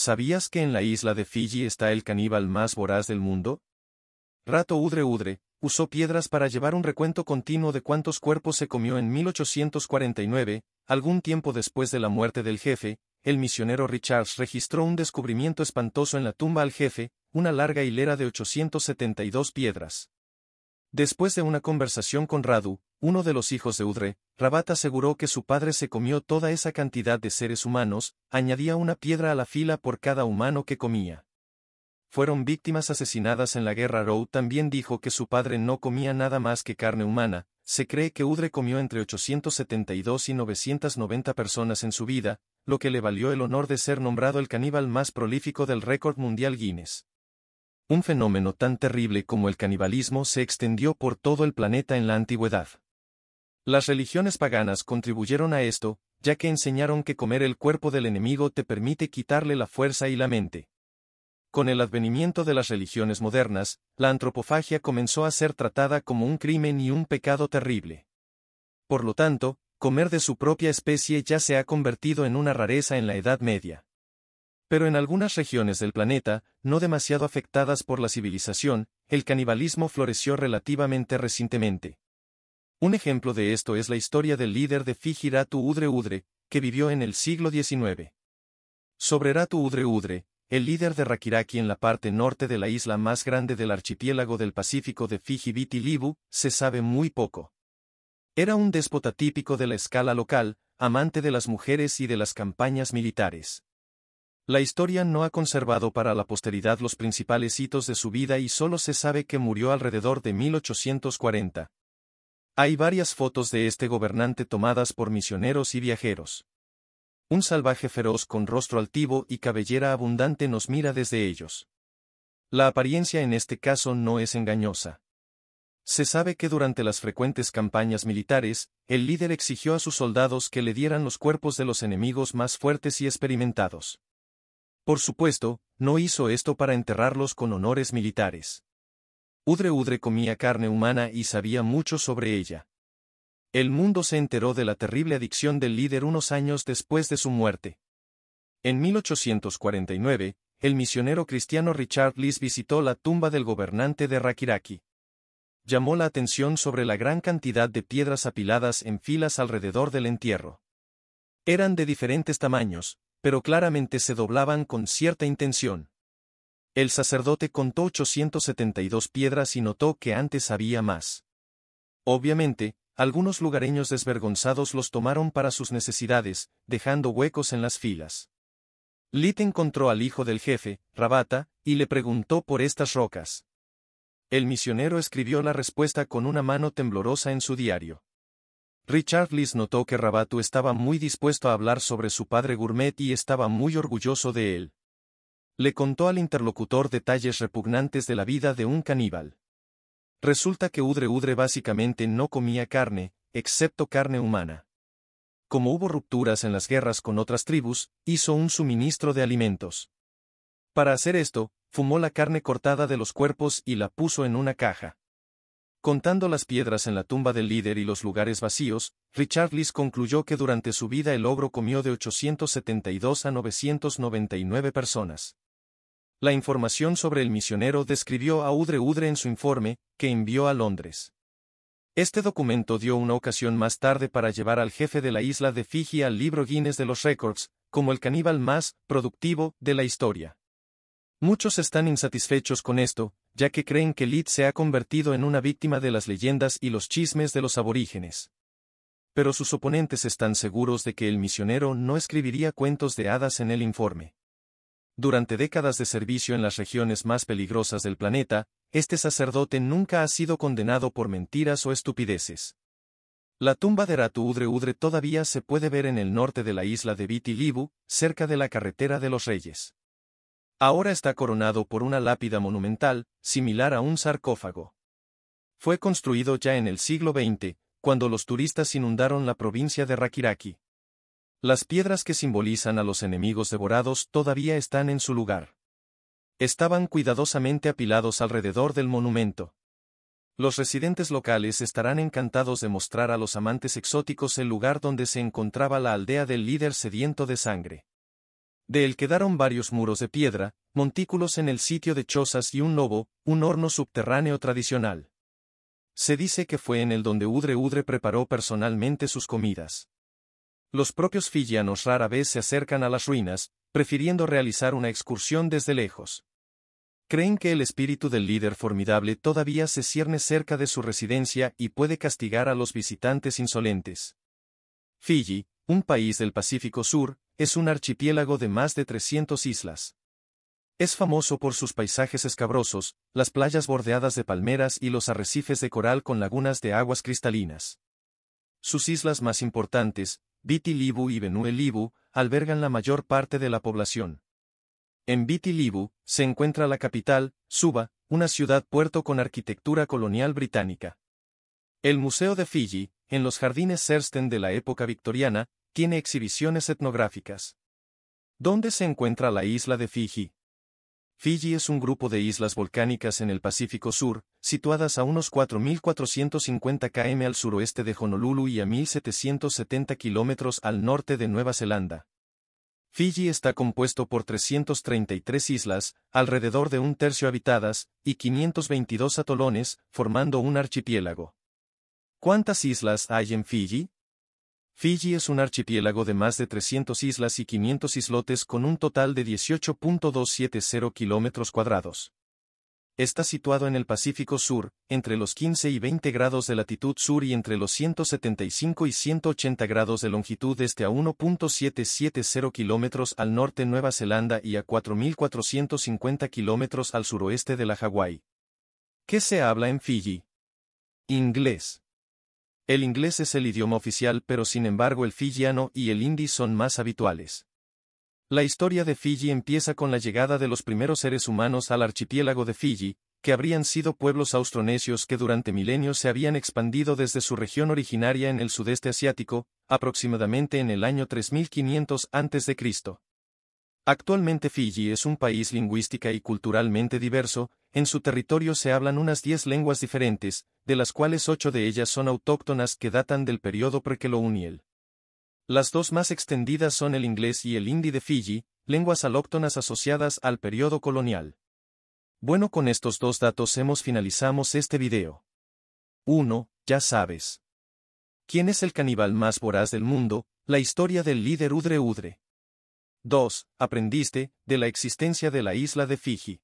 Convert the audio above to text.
¿Sabías que en la isla de Fiji está el caníbal más voraz del mundo? Rato Udre Udre, usó piedras para llevar un recuento continuo de cuántos cuerpos se comió en 1849, algún tiempo después de la muerte del jefe, el misionero Richards registró un descubrimiento espantoso en la tumba al jefe, una larga hilera de 872 piedras. Después de una conversación con Radu, uno de los hijos de Udre, Rabat aseguró que su padre se comió toda esa cantidad de seres humanos, añadía una piedra a la fila por cada humano que comía. Fueron víctimas asesinadas en la guerra. Rou también dijo que su padre no comía nada más que carne humana, se cree que Udre comió entre 872 y 990 personas en su vida, lo que le valió el honor de ser nombrado el caníbal más prolífico del récord mundial Guinness. Un fenómeno tan terrible como el canibalismo se extendió por todo el planeta en la antigüedad. Las religiones paganas contribuyeron a esto, ya que enseñaron que comer el cuerpo del enemigo te permite quitarle la fuerza y la mente. Con el advenimiento de las religiones modernas, la antropofagia comenzó a ser tratada como un crimen y un pecado terrible. Por lo tanto, comer de su propia especie ya se ha convertido en una rareza en la Edad Media. Pero en algunas regiones del planeta, no demasiado afectadas por la civilización, el canibalismo floreció relativamente recientemente. Un ejemplo de esto es la historia del líder de Fiji Udre Udre, que vivió en el siglo XIX. Sobre Ratu Udre Udre, el líder de Rakiraki en la parte norte de la isla más grande del archipiélago del Pacífico de Fiji Libu, se sabe muy poco. Era un déspota típico de la escala local, amante de las mujeres y de las campañas militares. La historia no ha conservado para la posteridad los principales hitos de su vida y solo se sabe que murió alrededor de 1840. Hay varias fotos de este gobernante tomadas por misioneros y viajeros. Un salvaje feroz con rostro altivo y cabellera abundante nos mira desde ellos. La apariencia en este caso no es engañosa. Se sabe que durante las frecuentes campañas militares, el líder exigió a sus soldados que le dieran los cuerpos de los enemigos más fuertes y experimentados. Por supuesto, no hizo esto para enterrarlos con honores militares. Udre Udre comía carne humana y sabía mucho sobre ella. El mundo se enteró de la terrible adicción del líder unos años después de su muerte. En 1849, el misionero cristiano Richard Lees visitó la tumba del gobernante de Rakiraki. Llamó la atención sobre la gran cantidad de piedras apiladas en filas alrededor del entierro. Eran de diferentes tamaños, pero claramente se doblaban con cierta intención. El sacerdote contó 872 piedras y notó que antes había más. Obviamente, algunos lugareños desvergonzados los tomaron para sus necesidades, dejando huecos en las filas. Lit encontró al hijo del jefe, Rabata, y le preguntó por estas rocas. El misionero escribió la respuesta con una mano temblorosa en su diario. Richard Liss notó que Rabatu estaba muy dispuesto a hablar sobre su padre Gourmet y estaba muy orgulloso de él. Le contó al interlocutor detalles repugnantes de la vida de un caníbal. Resulta que Udre Udre básicamente no comía carne, excepto carne humana. Como hubo rupturas en las guerras con otras tribus, hizo un suministro de alimentos. Para hacer esto, fumó la carne cortada de los cuerpos y la puso en una caja. Contando las piedras en la tumba del líder y los lugares vacíos, Richard Lis concluyó que durante su vida el ogro comió de 872 a 999 personas. La información sobre el misionero describió a Udre Udre en su informe, que envió a Londres. Este documento dio una ocasión más tarde para llevar al jefe de la isla de Fiji al libro Guinness de los Records, como el caníbal más productivo de la historia. Muchos están insatisfechos con esto, ya que creen que Lid se ha convertido en una víctima de las leyendas y los chismes de los aborígenes. Pero sus oponentes están seguros de que el misionero no escribiría cuentos de hadas en el informe. Durante décadas de servicio en las regiones más peligrosas del planeta, este sacerdote nunca ha sido condenado por mentiras o estupideces. La tumba de Ratu Udre Udre todavía se puede ver en el norte de la isla de Viti Libu, cerca de la carretera de los Reyes. Ahora está coronado por una lápida monumental, similar a un sarcófago. Fue construido ya en el siglo XX, cuando los turistas inundaron la provincia de Rakiraki. Las piedras que simbolizan a los enemigos devorados todavía están en su lugar. Estaban cuidadosamente apilados alrededor del monumento. Los residentes locales estarán encantados de mostrar a los amantes exóticos el lugar donde se encontraba la aldea del líder sediento de sangre de él quedaron varios muros de piedra, montículos en el sitio de chozas y un lobo, un horno subterráneo tradicional. Se dice que fue en el donde Udre Udre preparó personalmente sus comidas. Los propios fijianos rara vez se acercan a las ruinas, prefiriendo realizar una excursión desde lejos. Creen que el espíritu del líder formidable todavía se cierne cerca de su residencia y puede castigar a los visitantes insolentes. Fiji, un país del Pacífico Sur, es un archipiélago de más de 300 islas. Es famoso por sus paisajes escabrosos, las playas bordeadas de palmeras y los arrecifes de coral con lagunas de aguas cristalinas. Sus islas más importantes, Viti Levu y Benue Libu, albergan la mayor parte de la población. En Viti Levu se encuentra la capital, Suba, una ciudad-puerto con arquitectura colonial británica. El Museo de Fiji, en los jardines Sersten de la época victoriana, tiene exhibiciones etnográficas. ¿Dónde se encuentra la isla de Fiji? Fiji es un grupo de islas volcánicas en el Pacífico Sur, situadas a unos 4.450 km al suroeste de Honolulu y a 1.770 km al norte de Nueva Zelanda. Fiji está compuesto por 333 islas, alrededor de un tercio habitadas, y 522 atolones, formando un archipiélago. ¿Cuántas islas hay en Fiji? Fiji es un archipiélago de más de 300 islas y 500 islotes con un total de 18.270 kilómetros cuadrados. Está situado en el Pacífico Sur, entre los 15 y 20 grados de latitud sur y entre los 175 y 180 grados de longitud este a 1.770 kilómetros al norte Nueva Zelanda y a 4.450 kilómetros al suroeste de la Hawái. ¿Qué se habla en Fiji? Inglés. El inglés es el idioma oficial pero sin embargo el fijiano y el hindi son más habituales. La historia de Fiji empieza con la llegada de los primeros seres humanos al archipiélago de Fiji, que habrían sido pueblos austronesios que durante milenios se habían expandido desde su región originaria en el sudeste asiático, aproximadamente en el año 3500 a.C. Actualmente Fiji es un país lingüística y culturalmente diverso, en su territorio se hablan unas 10 lenguas diferentes, de las cuales 8 de ellas son autóctonas que datan del periodo prequelouniel. Las dos más extendidas son el inglés y el hindi de Fiji, lenguas alóctonas asociadas al periodo colonial. Bueno con estos dos datos hemos finalizamos este video. 1. Ya sabes. ¿Quién es el caníbal más voraz del mundo? La historia del líder Udre Udre. 2. Aprendiste de la existencia de la isla de Fiji.